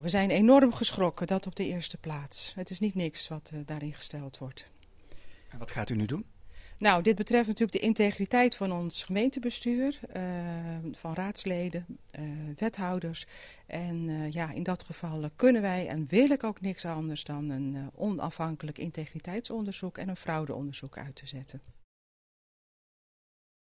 We zijn enorm geschrokken, dat op de eerste plaats. Het is niet niks wat eh, daarin gesteld wordt. En wat gaat u nu doen? Nou, dit betreft natuurlijk de integriteit van ons gemeentebestuur, eh, van raadsleden, uh, wethouders. En ja, in dat geval kunnen wij en wil ik ook niks anders dan een onafhankelijk integriteitsonderzoek en een fraudeonderzoek uit te zetten.